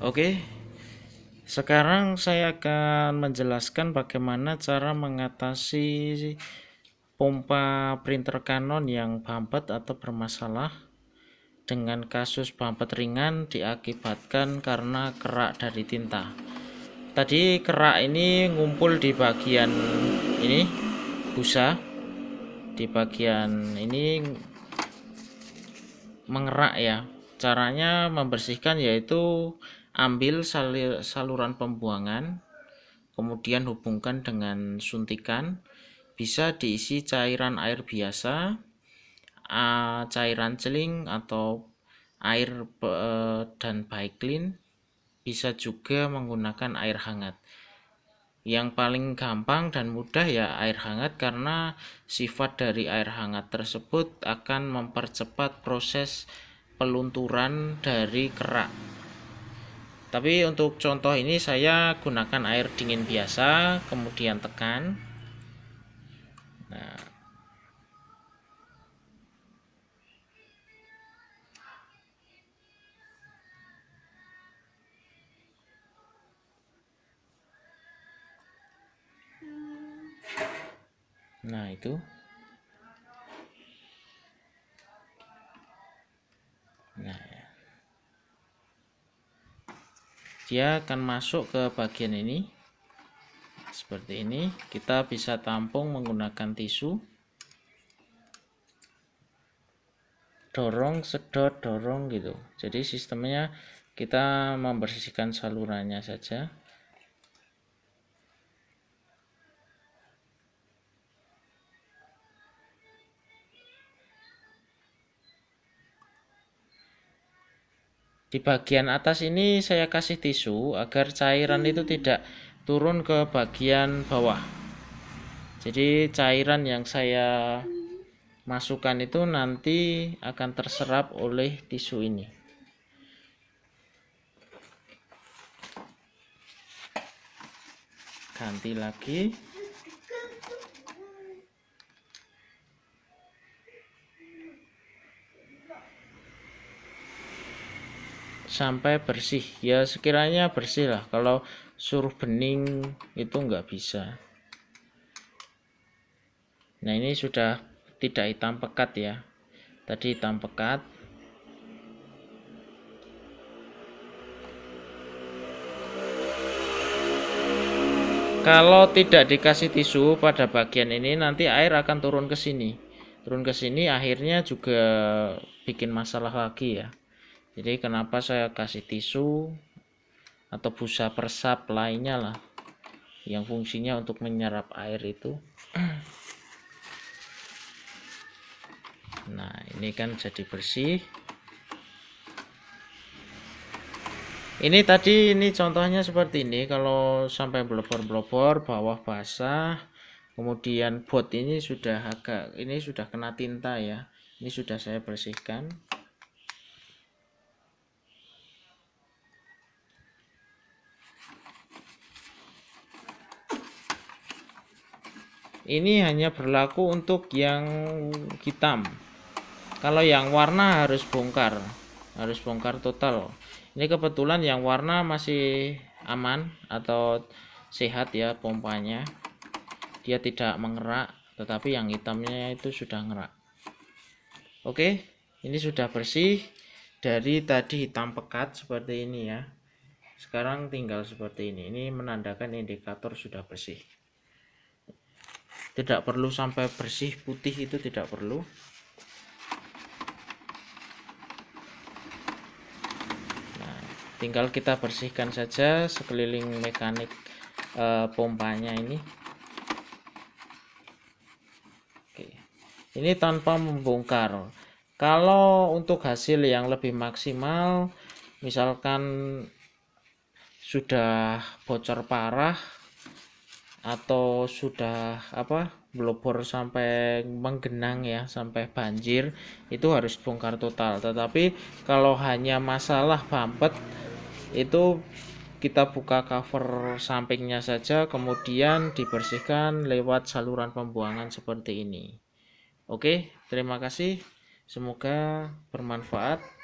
Oke. Sekarang saya akan menjelaskan bagaimana cara mengatasi pompa printer Canon yang bampet atau bermasalah dengan kasus bampet ringan diakibatkan karena kerak dari tinta. Tadi kerak ini ngumpul di bagian ini busa di bagian ini mengerak ya. Caranya membersihkan yaitu ambil saluran pembuangan kemudian hubungkan dengan suntikan bisa diisi cairan air biasa cairan celing atau air dan e, dan baiklin bisa juga menggunakan air hangat yang paling gampang dan mudah ya air hangat karena sifat dari air hangat tersebut akan mempercepat proses pelunturan dari kerak tapi untuk contoh ini saya gunakan air dingin biasa kemudian tekan nah nah itu dia akan masuk ke bagian ini seperti ini kita bisa tampung menggunakan tisu dorong sedot dorong gitu jadi sistemnya kita membersihkan salurannya saja Di bagian atas ini saya kasih tisu agar cairan itu tidak turun ke bagian bawah. Jadi cairan yang saya masukkan itu nanti akan terserap oleh tisu ini. Ganti lagi. sampai bersih ya sekiranya bersih lah kalau suruh bening itu nggak bisa nah ini sudah tidak hitam pekat ya tadi hitam pekat kalau tidak dikasih tisu pada bagian ini nanti air akan turun ke sini turun ke sini akhirnya juga bikin masalah lagi ya jadi kenapa saya kasih tisu atau busa persap lainnya lah yang fungsinya untuk menyerap air itu nah ini kan jadi bersih ini tadi ini contohnya seperti ini kalau sampai blobor-blobor bawah basah kemudian bot ini sudah agak ini sudah kena tinta ya ini sudah saya bersihkan ini hanya berlaku untuk yang hitam kalau yang warna harus bongkar harus bongkar total ini kebetulan yang warna masih aman atau sehat ya pompanya dia tidak mengerak tetapi yang hitamnya itu sudah ngerak oke ini sudah bersih dari tadi hitam pekat seperti ini ya sekarang tinggal seperti ini ini menandakan indikator sudah bersih tidak perlu sampai bersih putih itu tidak perlu nah, tinggal kita bersihkan saja sekeliling mekanik e, pompanya ini Oke. ini tanpa membongkar kalau untuk hasil yang lebih maksimal misalkan sudah bocor parah atau sudah apa blobor sampai menggenang ya sampai banjir itu harus bongkar total tetapi kalau hanya masalah bampet itu kita buka cover sampingnya saja kemudian dibersihkan lewat saluran pembuangan seperti ini oke terima kasih semoga bermanfaat